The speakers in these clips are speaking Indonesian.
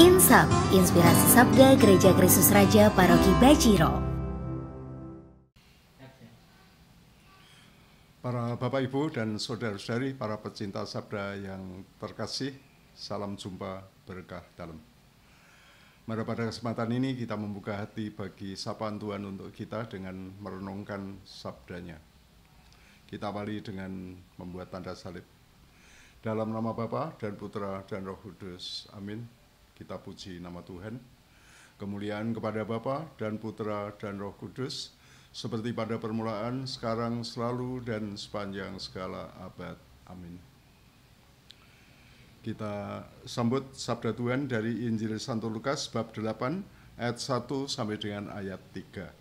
Insap, inspirasi sabda Gereja Kristus Raja Paroki Bajiro. Para Bapak Ibu dan Saudara-saudari, para pecinta sabda yang terkasih, salam jumpa berkah dalam. Mari pada kesempatan ini kita membuka hati bagi sapaan Tuhan untuk kita dengan merenungkan sabdanya. Kita awali dengan membuat tanda salib. Dalam nama Bapa dan Putra dan Roh Kudus. Amin. Kita puji nama Tuhan. Kemuliaan kepada Bapa dan Putra dan Roh Kudus, seperti pada permulaan, sekarang, selalu, dan sepanjang segala abad. Amin. Kita sambut sabda Tuhan dari Injil Santo Lukas bab 8 ayat 1 sampai dengan ayat 3.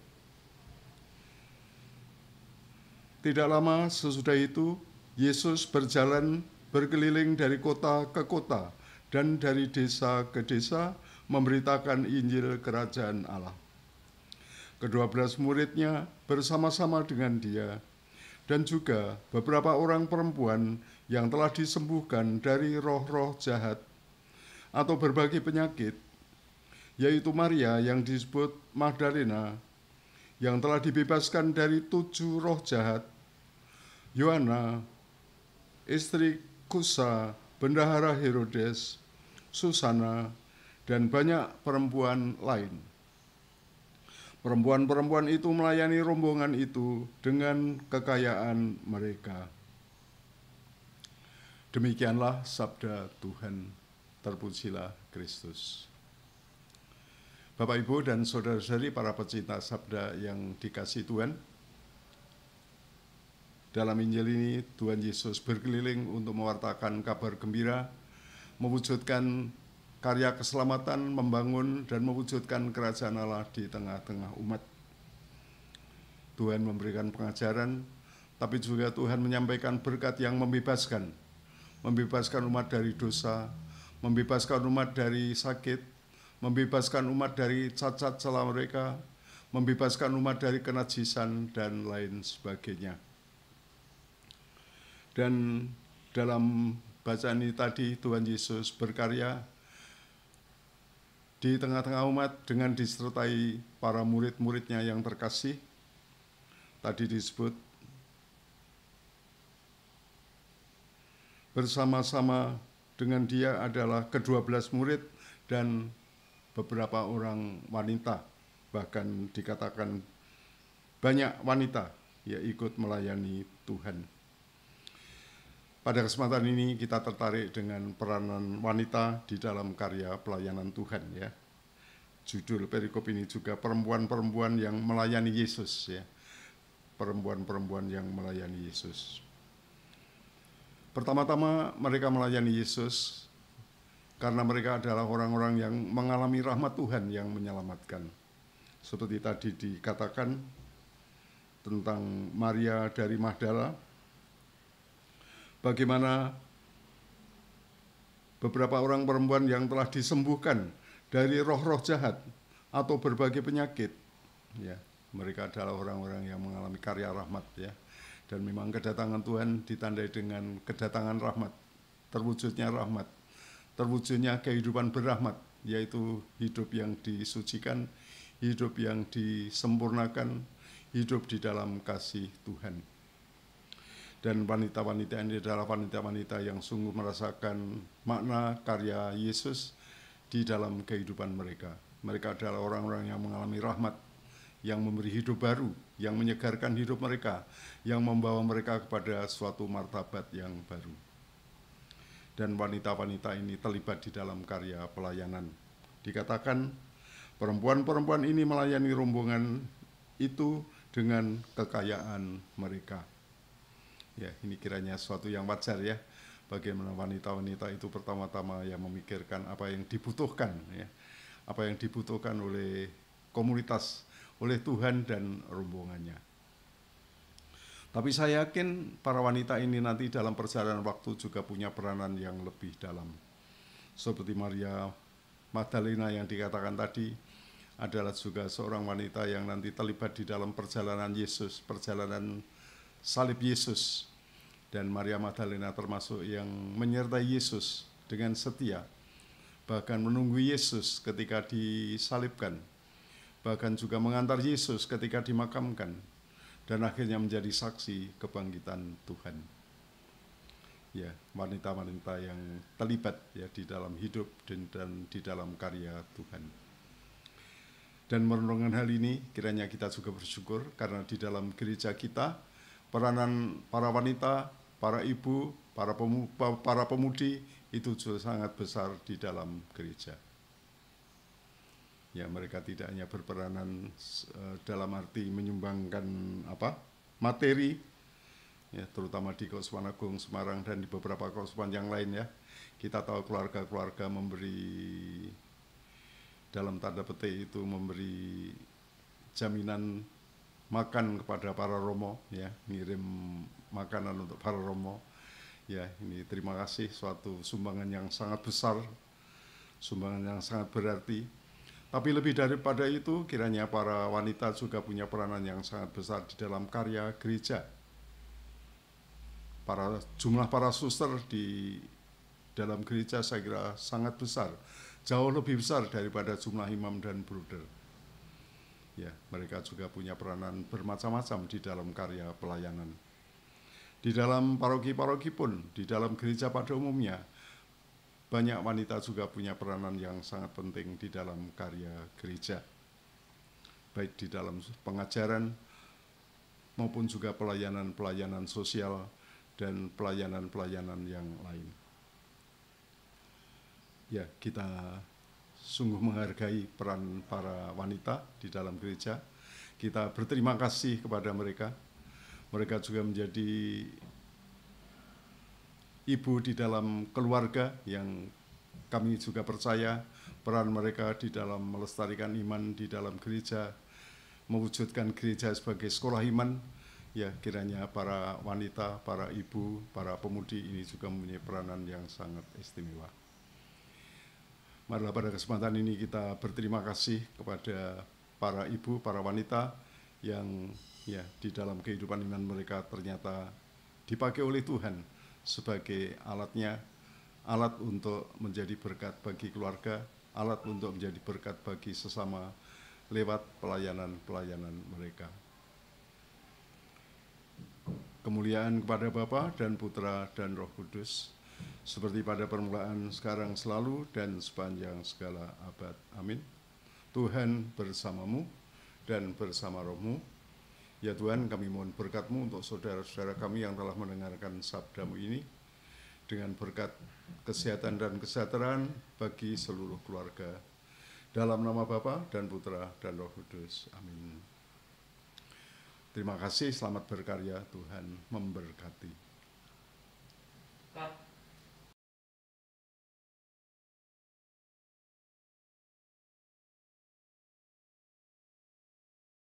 Tidak lama sesudah itu, Yesus berjalan berkeliling dari kota ke kota dan dari desa ke desa memberitakan Injil Kerajaan Allah. Kedua belas muridnya bersama-sama dengan dia dan juga beberapa orang perempuan yang telah disembuhkan dari roh-roh jahat atau berbagai penyakit, yaitu Maria yang disebut Magdalena, yang telah dibebaskan dari tujuh roh jahat. Yohana, istri Kusa, bendahara Herodes, Susana, dan banyak perempuan lain. Perempuan-perempuan itu melayani rombongan itu dengan kekayaan mereka. Demikianlah sabda Tuhan. Terpujilah Kristus. Bapak Ibu dan saudara-saudari para pecinta sabda yang dikasih Tuhan. Dalam Injil ini Tuhan Yesus berkeliling untuk mewartakan kabar gembira, mewujudkan karya keselamatan, membangun dan mewujudkan kerajaan Allah di tengah-tengah umat. Tuhan memberikan pengajaran, tapi juga Tuhan menyampaikan berkat yang membebaskan, membebaskan umat dari dosa, membebaskan umat dari sakit, membebaskan umat dari cacat salah mereka, membebaskan umat dari kenajisan dan lain sebagainya. Dan dalam bacaan ini tadi Tuhan Yesus berkarya di tengah-tengah umat dengan disertai para murid-muridnya yang terkasih. Tadi disebut bersama-sama dengan dia adalah kedua belas murid dan beberapa orang wanita, bahkan dikatakan banyak wanita yang ikut melayani Tuhan. Pada kesempatan ini kita tertarik dengan peranan wanita di dalam karya pelayanan Tuhan ya. Judul perikop ini juga perempuan-perempuan yang melayani Yesus ya. Perempuan-perempuan yang melayani Yesus. Pertama-tama mereka melayani Yesus karena mereka adalah orang-orang yang mengalami rahmat Tuhan yang menyelamatkan. Seperti tadi dikatakan tentang Maria dari Mahdala, bagaimana beberapa orang perempuan yang telah disembuhkan dari roh-roh jahat atau berbagai penyakit, ya mereka adalah orang-orang yang mengalami karya rahmat ya. Dan memang kedatangan Tuhan ditandai dengan kedatangan rahmat, terwujudnya rahmat terwujudnya kehidupan berahmat, yaitu hidup yang disucikan, hidup yang disempurnakan, hidup di dalam kasih Tuhan. Dan wanita-wanita ini adalah wanita-wanita yang sungguh merasakan makna karya Yesus di dalam kehidupan mereka. Mereka adalah orang-orang yang mengalami rahmat, yang memberi hidup baru, yang menyegarkan hidup mereka, yang membawa mereka kepada suatu martabat yang baru dan wanita-wanita ini terlibat di dalam karya pelayanan. Dikatakan perempuan-perempuan ini melayani rombongan itu dengan kekayaan mereka. Ya, ini kiranya suatu yang wajar ya. Bagaimana wanita-wanita itu pertama-tama yang memikirkan apa yang dibutuhkan ya. Apa yang dibutuhkan oleh komunitas, oleh Tuhan dan rombongannya. Tapi saya yakin para wanita ini nanti dalam perjalanan waktu juga punya peranan yang lebih dalam. Seperti Maria Magdalena yang dikatakan tadi adalah juga seorang wanita yang nanti terlibat di dalam perjalanan Yesus, perjalanan salib Yesus. Dan Maria Magdalena termasuk yang menyertai Yesus dengan setia, bahkan menunggu Yesus ketika disalibkan, bahkan juga mengantar Yesus ketika dimakamkan, dan akhirnya menjadi saksi kebangkitan Tuhan. Ya, wanita-wanita yang terlibat ya di dalam hidup dan, dan di dalam karya Tuhan. Dan merenungkan hal ini, kiranya kita juga bersyukur karena di dalam gereja kita peranan para wanita, para ibu, para pemudi, para pemudi itu sangat besar di dalam gereja ya mereka tidak hanya berperanan eh, dalam arti menyumbangkan apa materi ya terutama di Kausupan Agung Semarang dan di beberapa kausupan yang lain ya kita tahu keluarga-keluarga memberi dalam tanda petik itu memberi jaminan makan kepada para romo ya ngirim makanan untuk para romo ya ini terima kasih suatu sumbangan yang sangat besar sumbangan yang sangat berarti tapi lebih daripada itu, kiranya para wanita juga punya peranan yang sangat besar di dalam karya gereja. Para jumlah para suster di dalam gereja saya kira sangat besar, jauh lebih besar daripada jumlah imam dan bruder. Ya, mereka juga punya peranan bermacam-macam di dalam karya pelayanan. Di dalam paroki-paroki pun, di dalam gereja pada umumnya, banyak wanita juga punya peranan yang sangat penting di dalam karya gereja, baik di dalam pengajaran maupun juga pelayanan-pelayanan sosial dan pelayanan-pelayanan yang lain. Ya, kita sungguh menghargai peran para wanita di dalam gereja. Kita berterima kasih kepada mereka. Mereka juga menjadi ibu di dalam keluarga yang kami juga percaya peran mereka di dalam melestarikan iman di dalam gereja, mewujudkan gereja sebagai sekolah iman. Ya, kiranya para wanita, para ibu, para pemudi ini juga mempunyai peranan yang sangat istimewa. Marilah pada kesempatan ini kita berterima kasih kepada para ibu, para wanita yang ya di dalam kehidupan iman mereka ternyata dipakai oleh Tuhan sebagai alatnya, alat untuk menjadi berkat bagi keluarga, alat untuk menjadi berkat bagi sesama lewat pelayanan-pelayanan mereka. Kemuliaan kepada Bapa dan Putra dan Roh Kudus, seperti pada permulaan, sekarang, selalu, dan sepanjang segala abad. Amin. Tuhan bersamamu dan bersama rohmu Ya Tuhan kami mohon berkatmu untuk saudara-saudara kami yang telah mendengarkan sabdamu ini dengan berkat kesehatan dan kesejahteraan bagi seluruh keluarga. Dalam nama Bapa dan Putra dan Roh Kudus. Amin. Terima kasih, selamat berkarya, Tuhan memberkati.